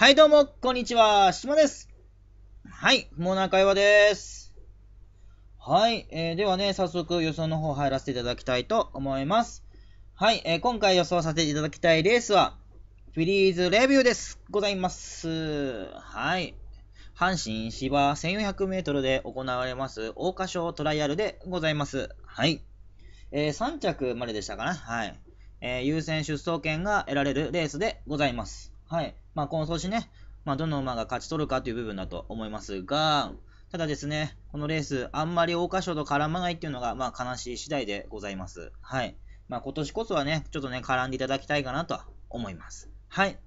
はい、どうも、こんにちは、しです。はい、モナカイワです。はい、えー、ではね、早速予想の方入らせていただきたいと思います。はい、えー、今回予想させていただきたいレースは、フィリーズレビューです。ございます。はい。阪神芝 1400m で行われます、桜花賞トライアルでございます。はい。えー、3着まででしたかな。はい。えー、優先出走権が得られるレースでございます。はい。まあ、この投資ね、まあ、どの馬が勝ち取るかという部分だと思いますが、ただですね、このレース、あんまり桜花賞と絡まないっていうのが、まあ、悲しい次第でございます。はい。まあ、今年こそはね、ちょっとね、絡んでいただきたいかなと思います。はい。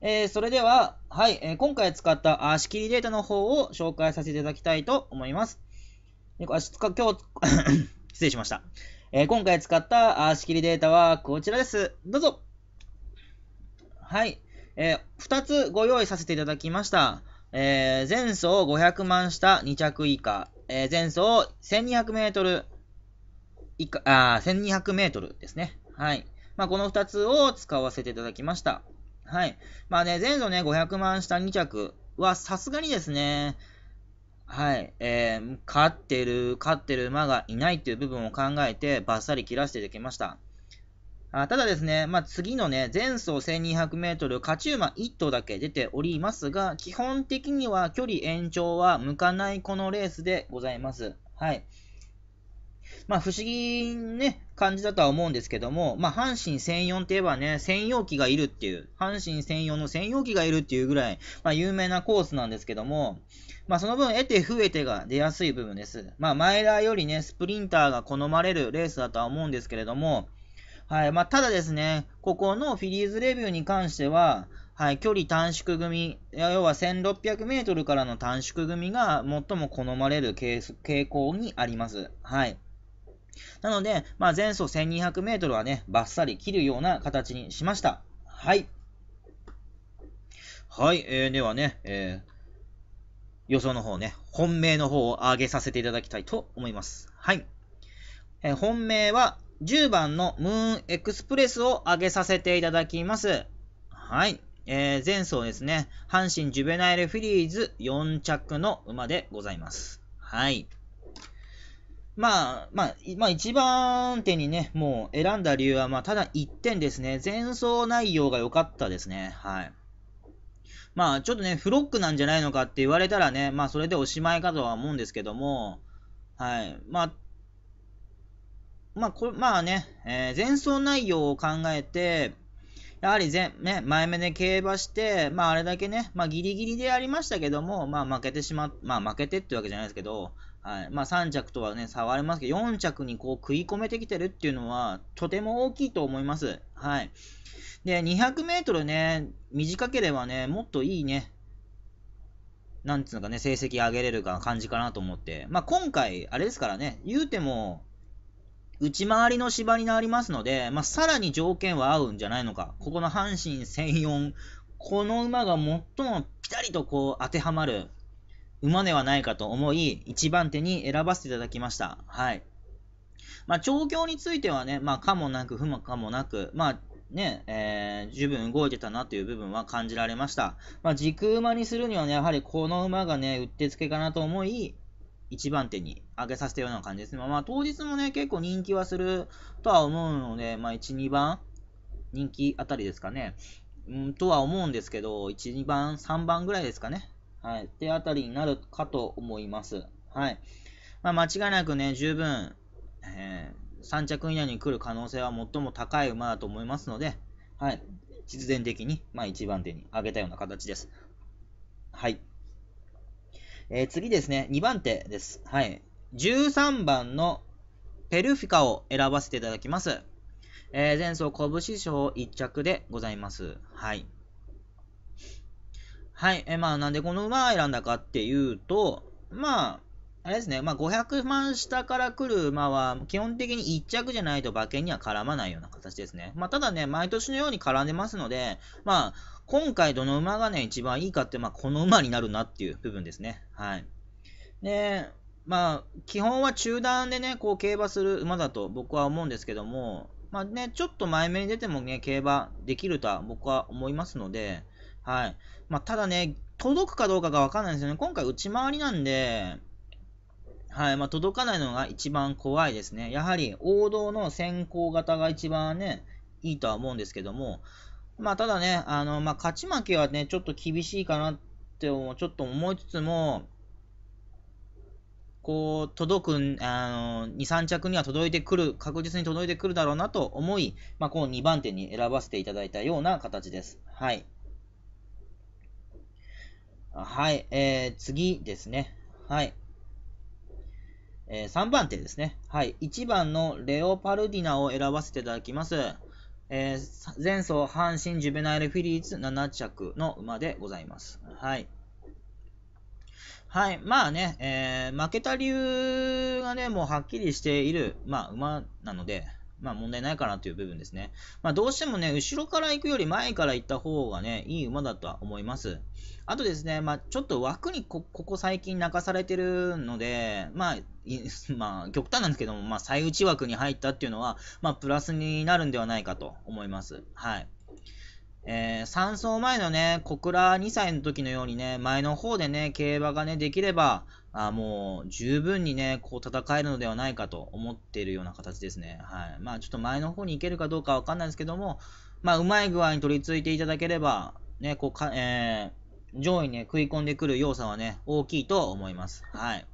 えー、それでは、はい、えー、今回使った足切りデータの方を紹介させていただきたいと思います。今日、失礼しました。えー、今回使った足切りデータはこちらです。どうぞ。はい。えー、2つご用意させていただきました。えー、前走500万下2着以下、えー、前走1200メートル以下、あ1200メートルですね。はい。まあ、この2つを使わせていただきました。はい。まあね、前走ね、500万下2着はさすがにですね、はい、えー、勝ってる、勝ってる馬がいないっていう部分を考えて、バッサリ切らせていただきました。あただですね、まあ、次のね、前走1200メートル、勝ち馬1頭だけ出ておりますが、基本的には距離延長は向かないこのレースでございます。はい。まあ、不思議ね、感じだとは思うんですけども、まあ、阪神専用って言えばね、専用機がいるっていう、阪神専用の専用機がいるっていうぐらい、まあ、有名なコースなんですけども、まあ、その分、得て増えてが出やすい部分です。まあ、マイラーよりね、スプリンターが好まれるレースだとは思うんですけれども、はい。まあ、ただですね、ここのフィリーズレビューに関しては、はい、距離短縮組、要は1600メートルからの短縮組が最も好まれる傾向にあります。はい。なので、まあ、前走1200メートルはね、バッサリ切るような形にしました。はい。はい、えー、ではね、えー、予想の方ね、本命の方を上げさせていただきたいと思います。はい。えー、本命は、10番のムーンエクスプレスを上げさせていただきます。はい。えー、前走ですね、阪神ジュベナイルフィリーズ4着の馬でございます。はい。まあ、まあ、まあ、一番手にね、もう選んだ理由は、まあ、ただ1点ですね。前走内容が良かったですね。はい。まあ、ちょっとね、フロックなんじゃないのかって言われたらね、まあ、それでおしまいかとは思うんですけども、はい。まあ、まあ、こまあね、えー、前走内容を考えて、やはり前、ね、前目で競馬して、まあ、あれだけね、まあ、ギリギリでありましたけども、まあ、負けてしままあ、負けてってわけじゃないですけど、はい、まあ、3着とはね、差はありますけど、4着にこう食い込めてきてるっていうのは、とても大きいと思います。はい。で、200メートルね、短ければね、もっといいね、なんつうのかね、成績上げれるか感じかなと思って。まあ、今回、あれですからね、言うても、内回りの芝になりますので、まあ、さらに条件は合うんじゃないのか。ここの阪神専用、この馬が最もピタリとこう当てはまる馬ではないかと思い、1番手に選ばせていただきました。はい。まあ、調教についてはね、まあ、かもなく、不もかもなく、まあ、ね、えー、十分動いてたなという部分は感じられました。まあ、軸馬にするにはね、やはりこの馬がね、うってつけかなと思い、1番手に上げさせたような感じですね。まあ、当日もね、結構人気はするとは思うので、まあ、1、2番、人気あたりですかね。うん、とは思うんですけど、1、2番、3番ぐらいですかね。はい。ってあたりになるかと思います。はい。まあ、間違いなくね、十分、えー、3着以内に来る可能性は最も高い馬だと思いますので、はい。必然的に、まあ、1番手に上げたような形です。はい。えー、次ですね、2番手です。はい。13番のペルフィカを選ばせていただきます。えー、前走拳賞1着でございます。はい。はい。えー、まあ、なんでこの馬を選んだかっていうと、まあ、あれですね、まあ、500万下から来る馬は、基本的に1着じゃないと馬券には絡まないような形ですね。まあ、ただね、毎年のように絡んでますので、まあ、今回どの馬がね、一番いいかって、まあ、この馬になるなっていう部分ですね。はい。で、まあ、基本は中段でね、こう、競馬する馬だと僕は思うんですけども、まあね、ちょっと前目に出てもね、競馬できるとは僕は思いますので、はい。まあ、ただね、届くかどうかがわかんないですよね。今回内回りなんで、はい、まあ、届かないのが一番怖いですね。やはり王道の先行型が一番ね、いいとは思うんですけども、まあ、ただね、あの、まあ、勝ち負けはね、ちょっと厳しいかなって思、ちょっと思いつつも、こう、届く、あの、2、3着には届いてくる、確実に届いてくるだろうなと思い、まあ、この2番手に選ばせていただいたような形です。はい。はい、えー、次ですね。はい。えー、3番手ですね。はい。1番のレオパルディナを選ばせていただきます。えー、前走阪神ジュベナイルフィリーズ7着の馬でございます。はい。はい。まあね、えー、負けた理由がね、もうはっきりしている、まあ、馬なので、まあ問題ないかなという部分ですね。まあどうしてもね、後ろから行くより前から行った方がね、いい馬だとは思います。あとですね、まあちょっと枠にこ、ここ最近泣かされてるので、まあ、まあ極端なんですけども、まあ再内枠に入ったっていうのは、まあプラスになるんではないかと思います。はい。えー、3走前のね、小倉2歳の時のようにね、前の方でね、競馬がね、できれば、あもう十分にね、こう戦えるのではないかと思っているような形ですね。はい。まあちょっと前の方に行けるかどうかわかんないですけども、まあうまい具合に取り付いていただければ、ね、こうか、えー、上位に、ね、食い込んでくる要素はね、大きいと思います。はい。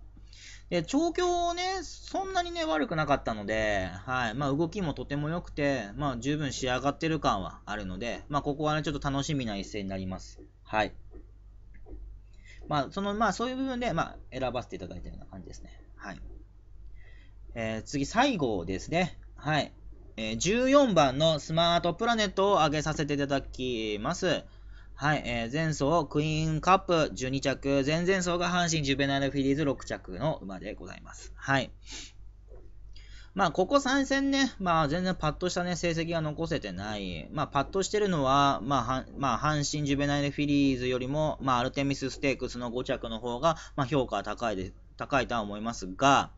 で、調教ね、そんなにね、悪くなかったので、はい。まあ、動きもとても良くて、まあ、十分仕上がってる感はあるので、まあ、ここはね、ちょっと楽しみな一戦になります。はい。まあ、その、まあ、そういう部分で、まあ、選ばせていただいたような感じですね。はい。えー、次、最後ですね。はい。えー、14番のスマートプラネットを上げさせていただきます。はい。えー、前走、クイーンカップ12着、前々走が阪神ジュベナルフィリーズ6着の馬でございます。はい。まあ、ここ3戦ね、まあ、全然パッとしたね、成績が残せてない。まあ、パッとしてるのは、まあ、まあ、阪神ジュベナイルフィリーズよりも、まあ、アルテミスステークスの5着の方が、まあ、評価は高いで、高いとは思いますが、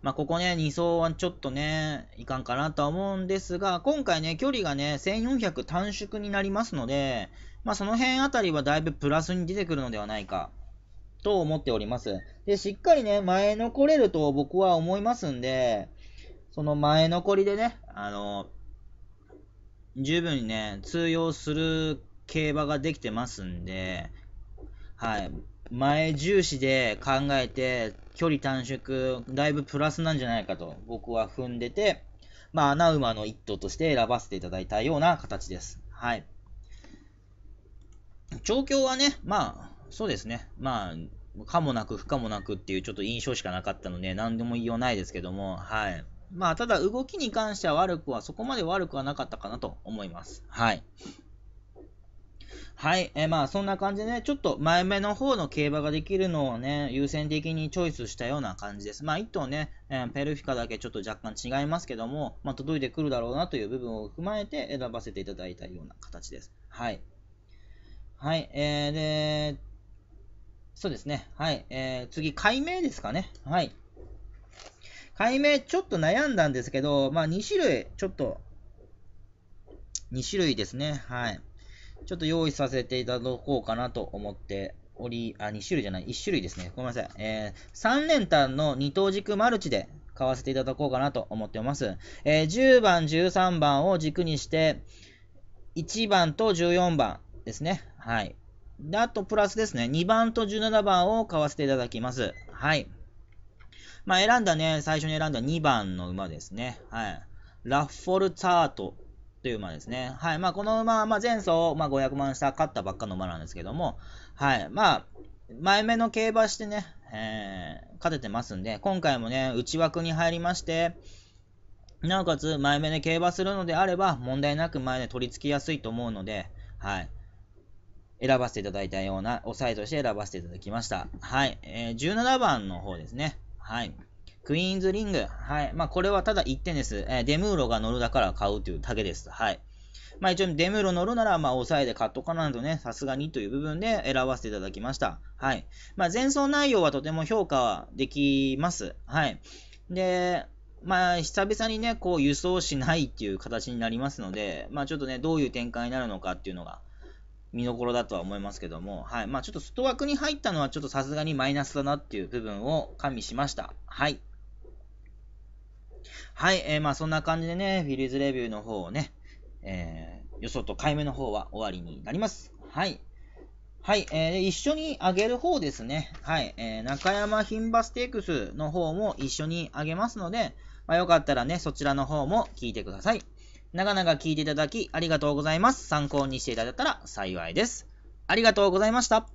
まあ、ここね、2走はちょっとね、いかんかなとは思うんですが、今回ね、距離がね、1400短縮になりますので、まあ、その辺あたりはだいぶプラスに出てくるのではないか。と思っております。で、しっかりね、前残れると僕は思いますんで、その前残りでね、あの、十分にね、通用する競馬ができてますんで、はい。前重視で考えて、距離短縮、だいぶプラスなんじゃないかと、僕は踏んでて、まあ、穴馬の一頭として選ばせていただいたような形です。はい。調教はね、まあ、そうですね。まあ、かもなく不可もなくっていうちょっと印象しかなかったので、何でも言いようないですけども、はい。まあ、ただ動きに関しては悪くは、そこまで悪くはなかったかなと思います。はい。はい、えー、まあそんな感じでね、ちょっと前目の方の競馬ができるのをね、優先的にチョイスしたような感じです。まあ1頭ね、えー、ペルフィカだけちょっと若干違いますけども、まあ、届いてくるだろうなという部分を踏まえて選ばせていただいたような形です。はい。はい、えー、で、そうですね。はい。えー、次、解明ですかね。はい。解明、ちょっと悩んだんですけど、まあ、2種類、ちょっと、2種類ですね。はい。ちょっと用意させていただこうかなと思っており、あ、2種類じゃない、1種類ですね。ごめんなさい。えー、3連単の2等軸マルチで買わせていただこうかなと思っております。えー、10番、13番を軸にして、1番と14番ですね。はい。で、あとプラスですね、2番と17番を買わせていただきます。はい。まあ、選んだね、最初に選んだ2番の馬ですね。はい。ラッフォルツァートという馬ですね。はい。まあ、この馬、まあ、前走、まあ、500万下勝ったばっかの馬なんですけども、はい。まあ、前目の競馬してね、えー、勝ててますんで、今回もね、内枠に入りまして、なおかつ前目で競馬するのであれば、問題なく前で取り付きやすいと思うので、はい。選ばせていただいたような、押さえとして選ばせていただきました。はい。えー、17番の方ですね。はい。クイーンズリング。はい。まあ、これはただ1点です。えー、デムーロが乗るだから買うというだけです。はい。まあ、一応デムーロ乗るなら、まあ、さえで買っとかないとね、さすがにという部分で選ばせていただきました。はい。まあ、前走内容はとても評価できます。はい。で、まあ、久々にね、こう、輸送しないっていう形になりますので、まあ、ちょっとね、どういう展開になるのかっていうのが、見どころだとは思いますけども、はい。まあ、ちょっと外枠に入ったのはちょっとさすがにマイナスだなっていう部分を加味しました。はい。はい、えー、まあそんな感じでね、フィリーズレビューの方をね、えー、予想と買い目の方は終わりになります。はい。はい、えー、一緒にあげる方ですね。はい、えー、中山牝馬ステークスの方も一緒にあげますので、まあ、よかったらね、そちらの方も聞いてください。長々聞いていただきありがとうございます。参考にしていただけたら幸いです。ありがとうございました。